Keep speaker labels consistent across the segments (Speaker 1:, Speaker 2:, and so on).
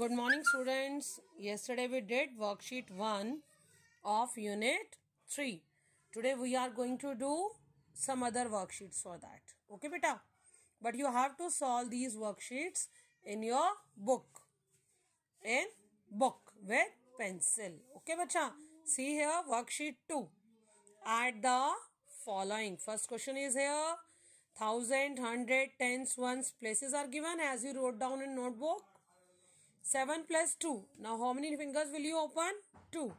Speaker 1: Good morning students. Yesterday we did worksheet 1 of unit 3. Today we are going to do some other worksheets for that. Okay beta. But you have to solve these worksheets in your book. In book with pencil. Okay bacha. See here worksheet 2. Add the following. First question is here. Thousand, hundred, tens, ones places are given as you wrote down in notebook 7 plus 2. Now how many fingers will you open? 2.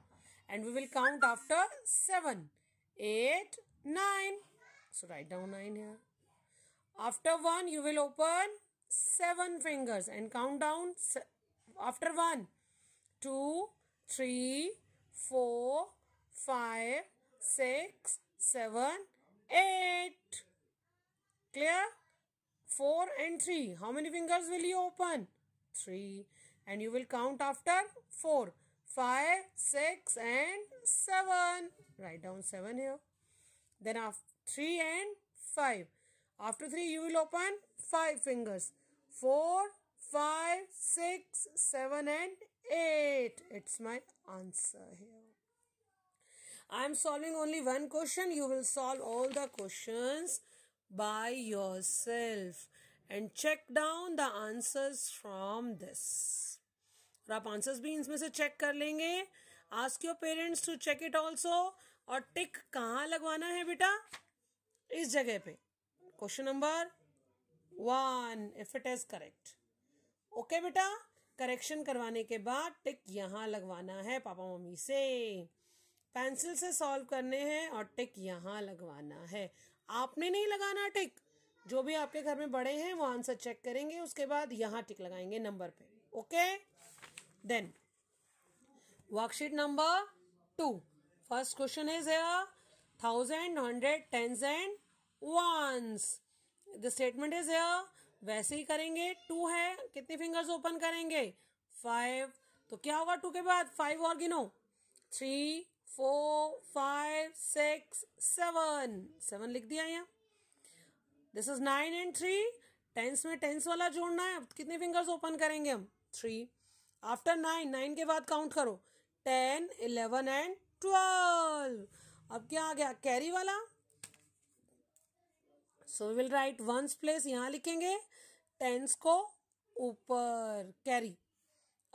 Speaker 1: And we will count after 7. 8, 9. So write down 9 here. After 1 you will open 7 fingers and count down after 1. 2, 3, 4, 5, 6, 7, 8. Clear? 4 and 3. How many fingers will you open? 3 and you will count after 4, 5, 6 and 7. Write down 7 here. Then after 3 and 5. After 3 you will open 5 fingers. 4, 5, 6, 7 and 8. It's my answer here. I am solving only one question. You will solve all the questions by yourself and check down the answers from this. और आप answers भी इनमें से check कर लेंगे ask your parents to check it also और tick कहाँ लगवाना है बेटा इस जगह पे question number one if it is correct okay बेटा करेक्शन करवाने के बाद टिक यहाँ लगवाना है पापा मम्मी से पेंसिल से सॉल्व करने हैं और टिक यहाँ लगवाना है आपने नहीं लगाना टिक जो भी आपके घर में बड़े हैं वो आंसर चेक करेंगे उसके बाद यहाँ टिक लगाएंगे नंबर पे okay then worksheet number two first question is thousand hundred hundred tens and ones the statement is वैसे ही करेंगे टू है कितनी फिंगर्स ओपन करेंगे फाइव तो क्या होगा टू के बाद फाइव और गिनो three four five six seven seven लिख दिया यहाँ this is nine and three tens में टेंस वाला जोड़ना है कितने फिंगर्स ओपन करेंगे हम थ्री आफ्टर नाइन नाइन के बाद काउंट करो टेन इलेवन एंड ट्वेल्व अब क्या आ गया कैरी वाला so will write ones place यहाँ लिखेंगे टेंस को ऊपर कैरी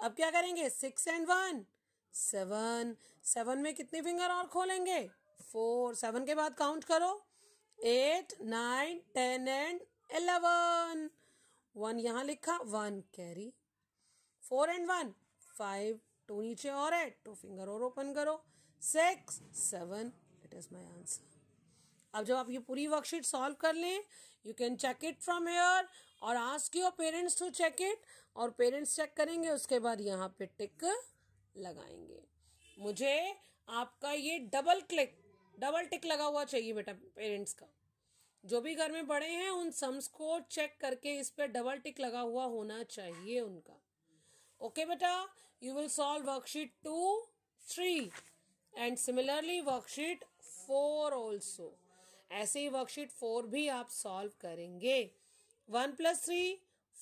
Speaker 1: अब क्या करेंगे six and one seven seven में कितनी फिंगर और खोलेंगे फोर सेवन के बाद काउंट करो eight nine ten and eleven one यहाँ लिखा one carry four and one five two नीचे और है टू फिंगर और ओपन करो six seven it is my answer अब जब आप ये पूरी वर्कशीट सॉल्व कर लें you can check it from here और ask your parents to check it और पेरेंट्स चेक करेंगे उसके बाद यहाँ पे टिक लगाएंगे मुझे आपका ये डबल क्लिक डबल टिक लगा हुआ चाहिए बेटा पेरेंट्स का जो भी घर में बड़े हैं उन सम्स को चेक करके इस पर डबल टिक लगा हुआ होना चाहिए उनका ओके बेटा you will solve worksheet two three and similarly worksheet four also ऐसे ही वर्कशीट फोर भी आप सॉल्व करेंगे one plus three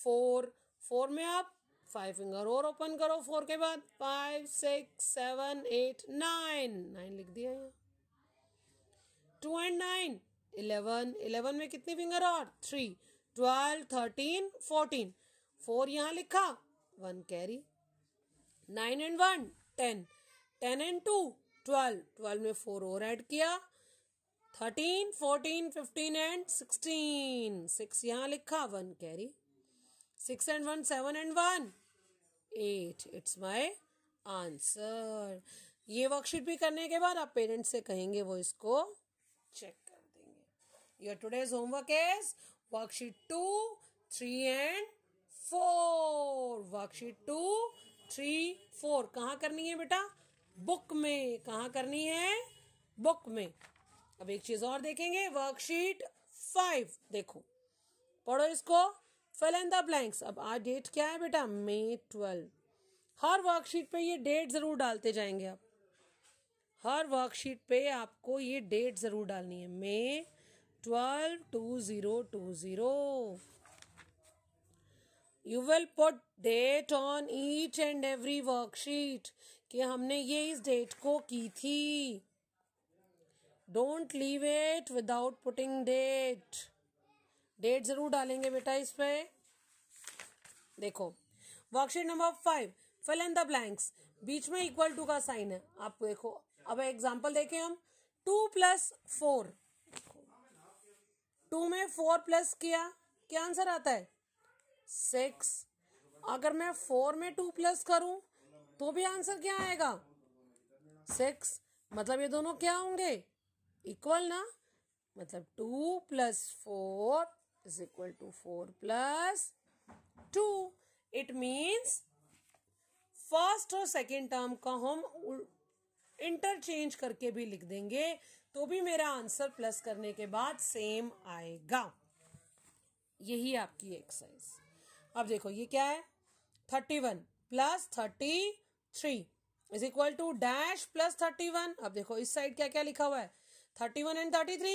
Speaker 1: four four में आप फाइव फिंगर और ओपन करो फोर के बाद five six seven eight nine nine लिख दिया यहाँ two and nine eleven eleven में कितनी फिंगर और three twelve thirteen fourteen four यहाँ लिखा one carry nine and one ten ten and two twelve twelve में फोर और ऐड किया thirteen fourteen fifteen and sixteen six यहाँ लिखा one carry six and one seven and one eight it's my answer ये worksheet भी करने के बाद आप पेरेंट्स से कहेंगे वो इसको चेक कर देंगे your today's homework is worksheet two three and worksheet two three four कहाँ करनी है बेटा बुक में कहाँ करनी है बुक में अब एक चीज और देखेंगे वर्कशीट फाइव देखो पढ़ो इसको फिल इन द ब्लैंक्स अब आज डेट क्या है बेटा मे ट्वेल्व हर वर्कशीट पे ये डेट जरूर डालते जाएंगे आप हर वर्कशीट पे आपको ये डेट जरूर डालनी है May twelve two zero two zero you will put date on each and every worksheet कि हमने ये इस डेट को की थी don't leave it without putting date date जरूर डालेंगे बेटा इस पे देखो worksheet number five fill in the blanks बीच में इक्वल टू का साइन है आप देखो अब एग्जाम्पल देखें हम टू प्लस फोर टू में फोर प्लस किया क्या आंसर आता है सिक्स अगर मैं फोर में टू प्लस करूं तो भी आंसर क्या आएगा सिक्स मतलब ये दोनों क्या होंगे इक्वल ना मतलब two plus four is equal to four plus two it means first और सेकेंड टर्म का हम इंटरचेंज करके भी लिख देंगे तो भी मेरा आंसर प्लस करने के बाद सेम आएगा यही आपकी एक्सरसाइज अब देखो ये क्या है thirty one plus thirty three is equal to dash plus thirty one अब देखो इस साइड क्या क्या लिखा हुआ है thirty one and thirty three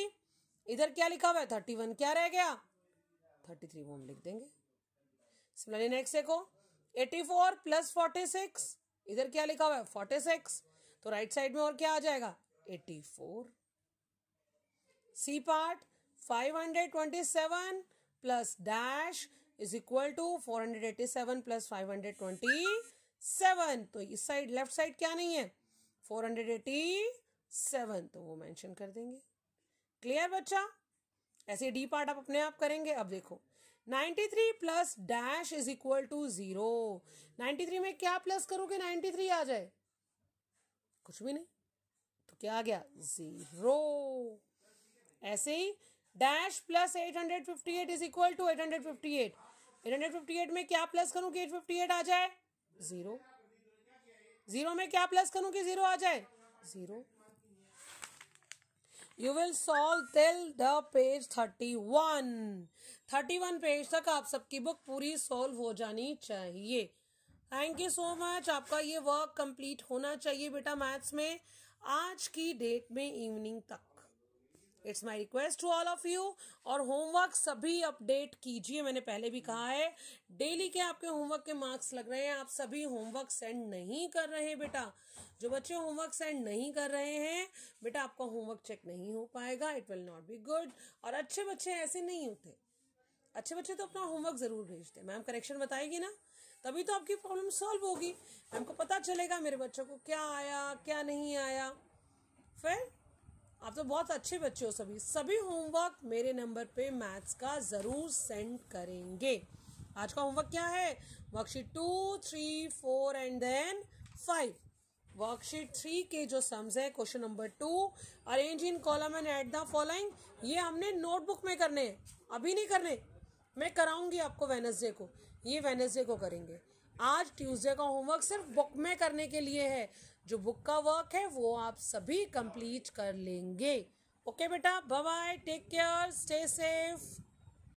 Speaker 1: इधर क्या लिखा हुआ है थर्टी वन क्या रह गया थर्टी थ्री वो हम लिख देंगे सिमिलरली नेक्स्ट देखो eighty four plus forty six इधर क्या लिखा हुआ है फोर्टी सिक्स तो राइट साइड में और क्या आ जाएगा eighty four C part five hundred twenty seven plus dash is equal to four hundred eighty seven plus five hundred twenty seven तो इस साइड लेफ्ट साइड क्या नहीं है फोर हंड्रेड एटी सेवन तो वो मेंशन कर देंगे क्लियर बच्चा ऐसे डी पार्ट आप अपने आप करेंगे अब देखो 93 plus dash is equal to zero ninety में क्या प्लस करोगे 93 आ जाए कुछ भी नहीं तो क्या आ गया जीरो ऐसे ही dash plus eight hundred fifty eight is equal to eight hundred fifty eight 858 में क्या प्लस करूं कि 858 आ जाए जीरो जीरो में क्या प्लस करूं कि जीरो आ जाए zero you will solve till the page thirty one thirty one page तक आप सबकी बुक पूरी सॉल्व हो जानी चाहिए थैंक यू सो मच आपका ये वर्क कंप्लीट होना चाहिए बेटा मैथ्स में आज की डेट में इवनिंग तक it's my request to all of you और होमवर्क सभी अपडेट कीजिए मैंने पहले भी कहा है डेली के आपके होमवर्क के मार्क्स लग रहे हैं आप सभी होमवर्क सेंड नहीं कर रहे हैं बेटा जो बच्चे होमवर्क सेंड नहीं कर रहे हैं बेटा आपका होमवर्क चेक नहीं हो पाएगा it will not be good और अच्छे बच्चे ऐसे नहीं होते अच्छे बच्चे तो अपना होमवर्क जरूर भेजते मैम करेक्शन बताएगी ना तभी तो आपकी प्रॉब्लम सॉल्व होगी मैम को पता चलेगा मेरे बच्चों को क्या आया क्या नहीं आया फिर आप तो बहुत अच्छे बच्चे हो सभी सभी होमवर्क मेरे नंबर पे मैथ्स का ज़रूर सेंड करेंगे आज का होमवर्क क्या है worksheet two three four and then five worksheet three के जो सम्स है question number two arrange in column and add the following ये हमने नोटबुक में करने हैं अभी नहीं करने मैं कराऊंगी आपको वेनसडे को ये वेनसडे को करेंगे आज ट्यूसडे का होमवर्क सिर्फ बुक में करने के लिए है जो बुक का वर्क है वो आप सभी कंप्लीट कर लेंगे ओके बेटा bye take care stay safe